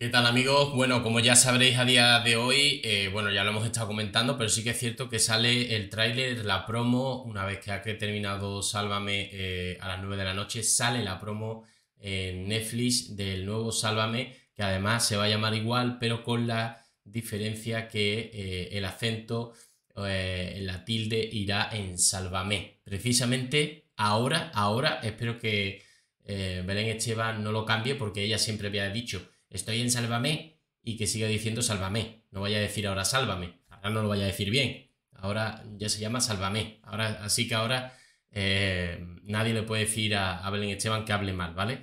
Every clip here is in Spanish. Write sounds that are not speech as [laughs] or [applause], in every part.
¿Qué tal amigos? Bueno, como ya sabréis a día de hoy, eh, bueno, ya lo hemos estado comentando, pero sí que es cierto que sale el tráiler, la promo, una vez que ha terminado Sálvame eh, a las 9 de la noche, sale la promo en Netflix del nuevo Sálvame, que además se va a llamar igual, pero con la diferencia que eh, el acento, la tilde irá en Sálvame. Precisamente ahora, ahora, espero que Belén Esteban no lo cambie porque ella siempre había dicho estoy en Sálvame y que siga diciendo Sálvame. No vaya a decir ahora Sálvame. Ahora no lo vaya a decir bien. Ahora ya se llama Sálvame. Ahora, así que ahora eh, nadie le puede decir a, a Esteban que hable mal, ¿vale?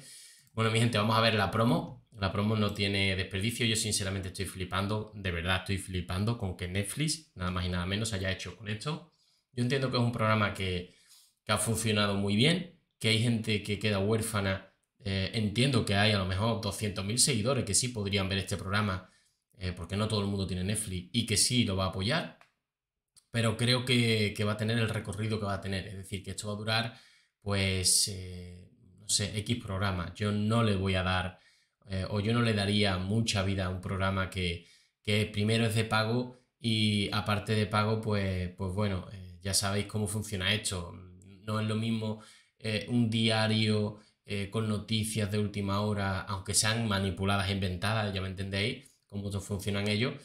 Bueno, mi gente, vamos a ver la promo. La promo no tiene desperdicio. Yo sinceramente estoy flipando, de verdad estoy flipando con que Netflix, nada más y nada menos, haya hecho con esto. Yo entiendo que es un programa que ha funcionado muy bien, que hay gente que queda huérfana eh, entiendo que hay a lo mejor 200.000 seguidores que sí podrían ver este programa, eh, porque no todo el mundo tiene Netflix y que sí lo va a apoyar, pero creo que, va a tener el recorrido que va a tener. Es decir, que esto va a durar, pues, eh, no sé, X programa. Yo no le voy a dar, o yo no le daría mucha vida a un programa que, primero es de pago y aparte de pago, pues, pues bueno, ya sabéis cómo funciona esto. No es lo mismo un diario eh, con noticias de última hora, aunque sean manipuladas, inventadas, ya me entendéis cómo funcionan ellos.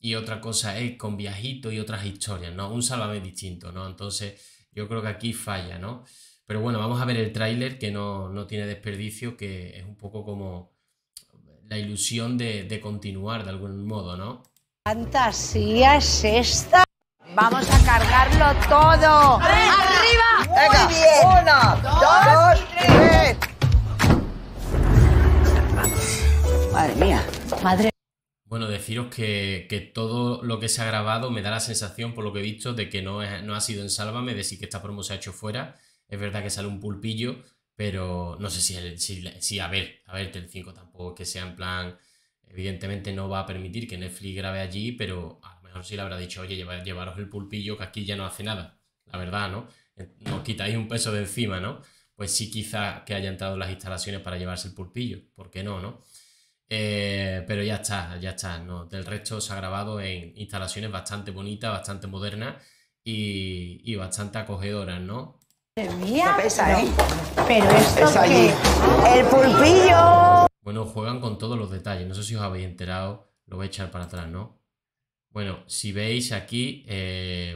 Y otra cosa es con viajitos y otras historias, ¿no? Un salvaje distinto, ¿no? Entonces yo creo que aquí falla, ¿no? Pero bueno, vamos a ver el tráiler que no, tiene desperdicio, que es un poco como la ilusión de, continuar de algún modo, ¿no? ¿Fantasía es esta? Vamos a cargarlo todo. ¡Arriba! Muy bien. Una, dos, Bueno, deciros que, todo lo que se ha grabado me da la sensación, por lo que he visto, de que no, no ha sido en Sálvame, de si que esta promo se ha hecho fuera. Es verdad que sale un pulpillo, pero no sé si, a ver, a ver, TEL5 tampoco que sea en plan, evidentemente no va a permitir que Netflix grabe allí, pero a lo mejor sí le habrá dicho, oye, llevaros el pulpillo que aquí ya no hace nada, la verdad, ¿no? Eh, nos quitáis un peso de encima, ¿no? Pues sí quizá que haya entrado las instalaciones para llevarse el pulpillo, ¿por qué no, no? Eh, pero ya está, ya está. ¿no? Del resto se ha grabado en instalaciones bastante bonitas, bastante modernas y, bastante acogedoras, ¿no? Mía, Pero esto ¡El pulpillo! Bueno, juegan con todos los detalles. No sé si os habéis enterado. Lo voy a echar para atrás, ¿no? Bueno, si veis aquí, eh,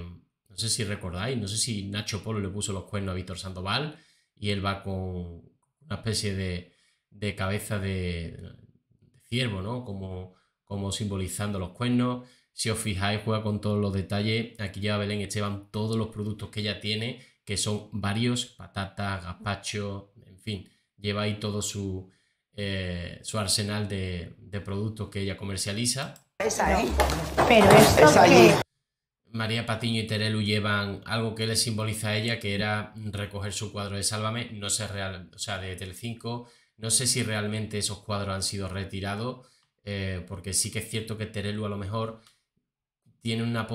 no sé si recordáis, no sé si Nacho Polo le puso los cuernos a Víctor Sandoval y él va con una especie de cabeza de, ciervo, ¿no? Como, como simbolizando los cuernos. Si os fijáis, juega con todos los detalles. Aquí lleva Belén Esteban todos los productos que ella tiene, que son varios, patatas, gazpacho, en fin. Lleva ahí todo su, eh, su arsenal de, productos que ella comercializa. María Patiño y Terelu llevan algo que le simboliza a ella, que era recoger su cuadro de Sálvame, no sé real, o sea, de Telecinco, no sé si realmente esos cuadros han sido retirados, eh, porque sí que es cierto que Terelu a lo mejor tiene una,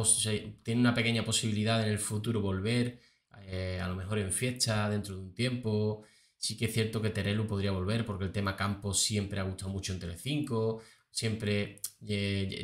tiene una pequeña posibilidad en el futuro volver, eh, a lo mejor en fiesta, dentro de un tiempo. Sí que es cierto que Terelu podría volver, porque el tema campo siempre ha gustado mucho en Telecinco, siempre,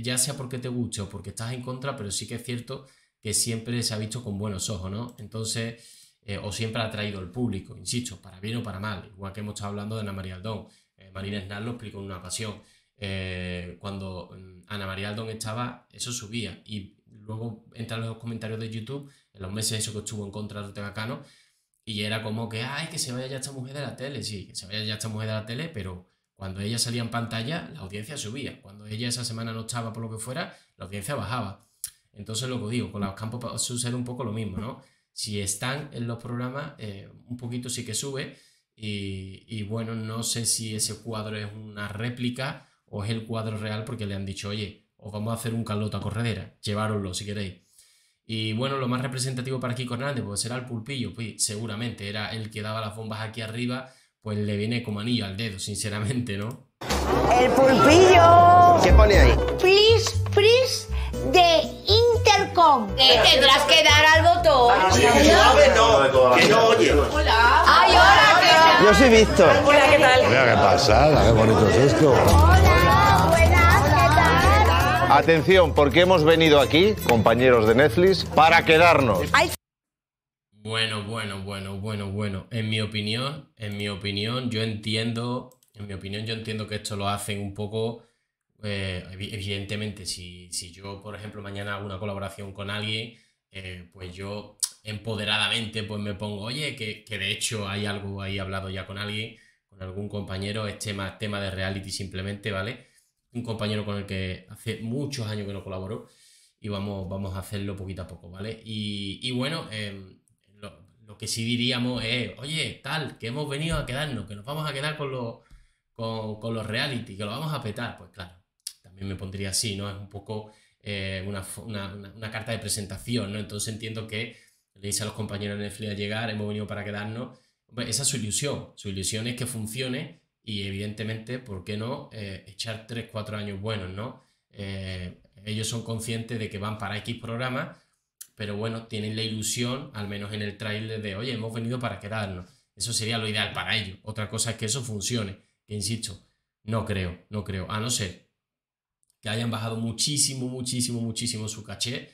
ya sea porque te guste o porque estás en contra, pero sí que es cierto que siempre se ha visto con buenos ojos, ¿no? Entonces eh, o siempre ha atraído el público, insisto, para bien o para mal, igual que hemos estado hablando de Ana María Aldón. Eh, Marina Esnar lo explicó en una pasión. Eh, cuando mm, Ana María Aldón estaba, eso subía. Y luego entran los comentarios de YouTube, en los meses eso que estuvo en contra de Tebacano, y era como que, ay, que se vaya ya esta mujer de la tele. Sí, que se vaya ya esta mujer de la tele, pero cuando ella salía en pantalla, la audiencia subía. Cuando ella esa semana no estaba por lo que fuera, la audiencia bajaba. Entonces, lo que digo, con los campos sucede un poco lo mismo, ¿no? si están en los programas, eh, un poquito sí que sube. Y, bueno, no sé si ese cuadro es una réplica o es el cuadro real porque le han dicho, oye, os vamos a hacer un calota corredera, llevároslo si queréis. Y bueno, lo más representativo para Kiko Hernández, pues será el pulpillo, pues seguramente era el que daba las bombas aquí arriba, pues le viene como anillo al dedo, sinceramente, ¿no? El pulpillo. ¿Qué pone ahí? Please, please, de con. Eh, tendrás que dar al botón. Ah, no, que no oye. Hola. Ay, hola, ¿qué tal? Yo soy Víctor. Hola, ¿qué tal? Mira, qué pasada, qué bonito es esto. Hola, buenas, ¿qué Atención, porque hemos venido aquí, compañeros de Netflix, para quedarnos. Bueno, bueno, bueno, bueno, bueno. En mi opinión, en mi opinión, yo entiendo, en mi opinión, yo entiendo que esto lo hacen un poco eh, evidentemente, si, yo, por ejemplo, mañana hago una colaboración con alguien, eh, pues yo empoderadamente pues me pongo, oye, que, de hecho hay algo ahí hablado ya con alguien, con algún compañero, es tema, tema de reality simplemente, ¿vale? Un compañero con el que hace muchos años que no colaboró y vamos, vamos a hacerlo poquito a poco, ¿vale? Y, bueno, em, lo, que sí diríamos es, oye, tal, que hemos venido a quedarnos, que nos vamos a quedar con, los con, con los reality, que lo vamos a petar, pues claro me pondría así, ¿no? Es un poco eh, una, carta de presentación, ¿no? Entonces entiendo que le dice a los compañeros de Netflix a llegar, hemos venido para quedarnos. esa es su ilusión, su ilusión es que funcione y evidentemente, ¿por qué no eh, echar 3, 4 años buenos, ¿no? Eh, ellos son conscientes de que van para X programa, pero bueno, tienen la ilusión, al menos en el trailer, de, oye, hemos venido para quedarnos. Eso sería lo ideal para ellos. Otra cosa es que eso funcione, que insisto, no creo, no creo, a no ser que hayan bajado muchísimo, muchísimo, muchísimo su caché,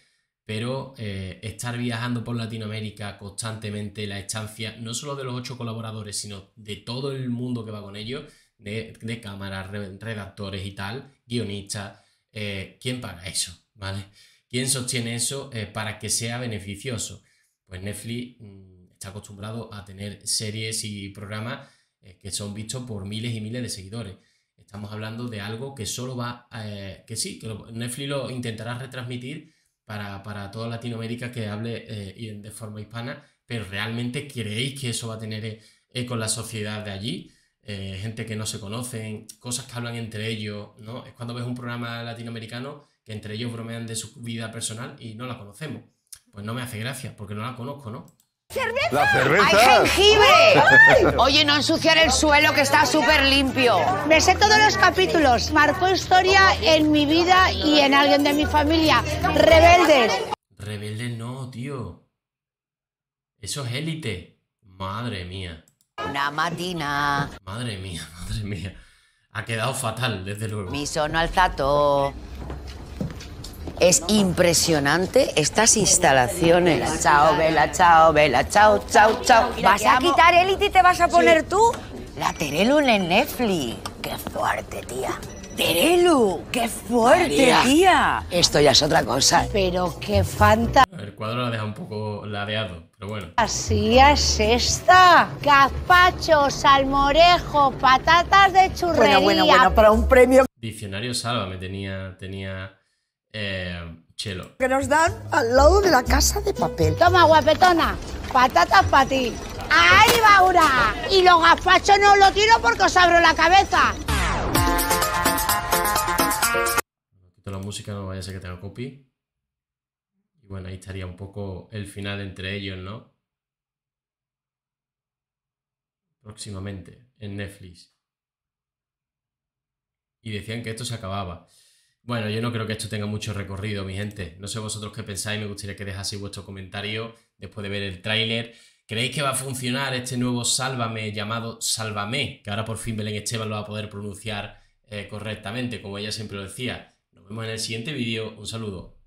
pero eh, estar viajando por Latinoamérica constantemente, la estancia, no solo de los ocho colaboradores, sino de todo el mundo que va con ellos, de, cámaras, redactores y tal, guionistas, eh, ¿quién paga eso? ¿Vale? ¿Quién sostiene eso eh, para que sea beneficioso? Pues Netflix mm, está acostumbrado a tener series y programas que son vistos por miles y miles de seguidores. Estamos hablando de algo que solo va, eh, que sí, que Netflix lo intentará retransmitir para, toda Latinoamérica que hable eh, de forma hispana, pero realmente creéis que eso va a tener eco eh, en la sociedad de allí, gente que no se conocen, cosas que hablan entre ellos, ¿no? Es cuando ves un programa latinoamericano que entre ellos bromean de su vida personal y no la conocemos. Pues no me hace gracia, porque no la conozco, ¿no? ¡Hay jengibre! Oye, no ensuciar el suelo que está súper limpio. Me sé todos los capítulos. Marcó historia en mi vida y en alguien de mi familia. Rebeldes. Rebeldes no, tío. Eso es élite. Madre mía. Una matina. Madre mía, [laughs] madre mía. Ha quedado fatal, desde luego. Mi sono alzato. Es impresionante estas instalaciones. Chao, vela, chao, vela, chao, chao, chao. ¿Vas a quitar Elite y te vas a poner tú? La Terelu en Netflix. Qué fuerte, tía. Terelu, qué fuerte, tía. Esto ya es otra cosa. Pero qué fanta. El cuadro la deja un poco ladeado, pero bueno. Así es esta. Gazpacho, salmorejo, patatas de churrería. Bueno, bueno, bueno, para un premio. Diccionario Sálvame tenía, tenía eh, chelo. Que nos dan al lado de la casa de papel. Toma, guapetona, patatas para ti. ¡Ahí va una! Y los gazpachos no lo tiro porque os abro la cabeza. Quito la música, no vaya a ser que tenga copy. Y bueno, ahí estaría un poco el final entre ellos, ¿no? Próximamente, en Netflix. Y decían que esto se acababa. Bueno, yo no creo que esto tenga mucho recorrido, mi gente. No sé vosotros qué pensáis, me gustaría que dejaseis vuestro comentario después de ver el tráiler. ¿Creéis que va a funcionar este nuevo Sálvame llamado Sálvame? Que ahora por fin Belén Esteban lo va a poder pronunciar eh, correctamente, como ella siempre lo decía. Nos vemos en el siguiente vídeo. Un saludo.